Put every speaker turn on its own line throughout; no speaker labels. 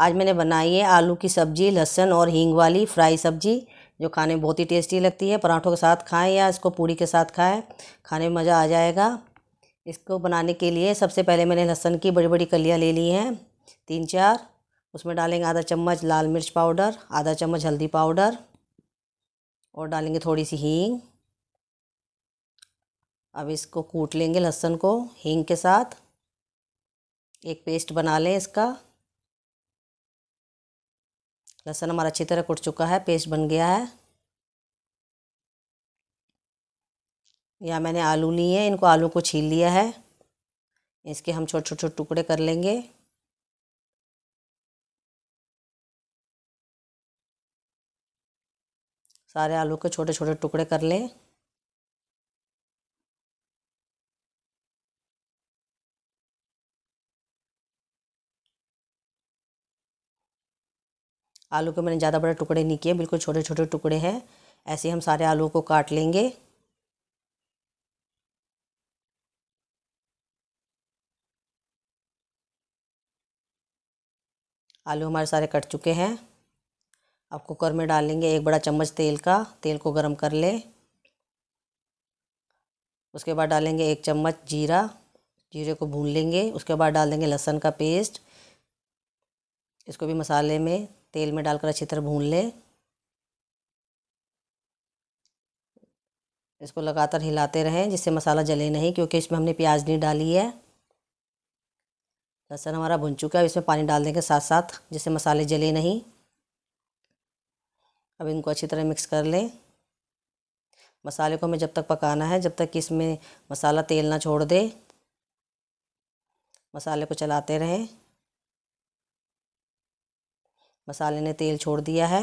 आज मैंने बनाई है आलू की सब्ज़ी लहसुन और हींग वाली फ्राई सब्ज़ी जो खाने में बहुत ही टेस्टी लगती है पराठों के साथ खाएं या इसको पूड़ी के साथ खाएं खाने में मज़ा आ जाएगा इसको बनाने के लिए सबसे पहले मैंने लहसुन की बड़ी बड़ी कलियाँ ले ली हैं तीन चार उसमें डालेंगे आधा चम्मच लाल मिर्च पाउडर आधा चम्मच हल्दी पाउडर और डालेंगे थोड़ी सी हींग अब इसको कूट लेंगे लहसुन को हींग के साथ एक पेस्ट बना लें इसका लहसुन हमारा अच्छी तरह कुट चुका है पेस्ट बन गया है यहाँ मैंने आलू लिए हैं इनको आलू को छील लिया है इसके हम छोटे छोटे टुकड़े कर लेंगे सारे आलू के छोटे छोटे टुकड़े कर लें आलू के मैंने ज़्यादा बड़े टुकड़े नहीं किए बिल्कुल छोटे छोटे टुकड़े हैं ऐसे हम सारे आलू को काट लेंगे आलू हमारे सारे कट चुके हैं अब कुकर में डाल लेंगे एक बड़ा चम्मच तेल का तेल को गरम कर ले उसके बाद डालेंगे एक चम्मच जीरा जीरे को भून लेंगे उसके बाद डाल देंगे लहसुन का पेस्ट इसको भी मसाले में तेल में डालकर अच्छी तरह भून ले इसको लगातार हिलाते रहें जिससे मसाला जले नहीं क्योंकि इसमें हमने प्याज नहीं डाली है लहसुन हमारा भुन चुका है अब इसमें पानी डाल देंगे साथ साथ जिससे मसाले जले नहीं अब इनको अच्छी तरह मिक्स कर लें मसाले को हमें जब तक पकाना है जब तक कि इसमें मसाला तेल ना छोड़ दे मसाले को चलाते रहें मसाले ने तेल छोड़ दिया है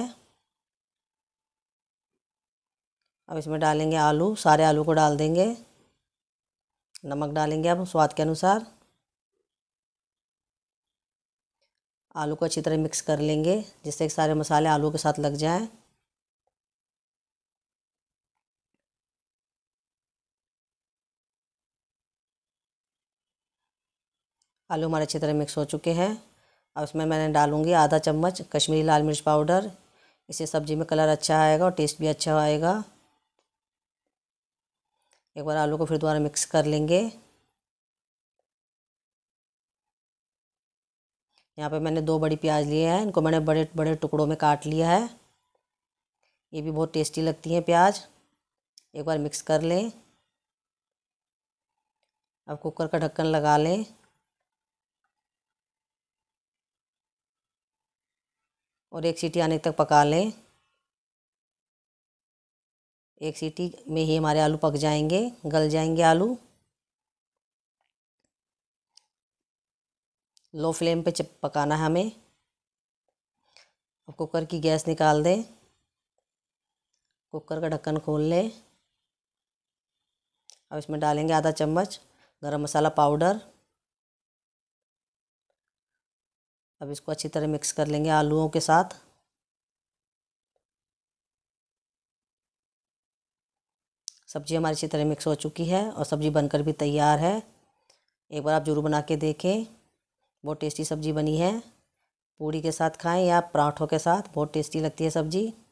अब इसमें डालेंगे आलू सारे आलू को डाल देंगे नमक डालेंगे अब स्वाद के अनुसार आलू को अच्छी तरह मिक्स कर लेंगे जिससे कि सारे मसाले आलू के साथ लग जाएं आलू हमारे अच्छी तरह मिक्स हो चुके हैं अब इसमें मैंने डालूँगी आधा चम्मच कश्मीरी लाल मिर्च पाउडर इससे सब्ज़ी में कलर अच्छा आएगा और टेस्ट भी अच्छा आएगा एक बार आलू को फिर दोबारा मिक्स कर लेंगे यहाँ पे मैंने दो बड़ी प्याज लिए हैं इनको मैंने बड़े बड़े टुकड़ों में काट लिया है ये भी बहुत टेस्टी लगती हैं प्याज एक बार मिक्स कर लें अब कुकर का ढक्कन लगा लें और एक सीटी आने तक पका लें एक सीटी में ही हमारे आलू पक जाएंगे गल जाएंगे आलू लो फ्लेम पे पकाना है हमें अब कुकर की गैस निकाल दें कुकर का ढक्कन खोल लें अब इसमें डालेंगे आधा चम्मच गरम मसाला पाउडर अब इसको अच्छी तरह मिक्स कर लेंगे आलूओं के साथ सब्ज़ी हमारी अच्छी तरह मिक्स हो चुकी है और सब्ज़ी बनकर भी तैयार है एक बार आप जरूर बना के देखें बहुत टेस्टी सब्ज़ी बनी है पूड़ी के साथ खाएं या पराठों के साथ बहुत टेस्टी लगती है सब्ज़ी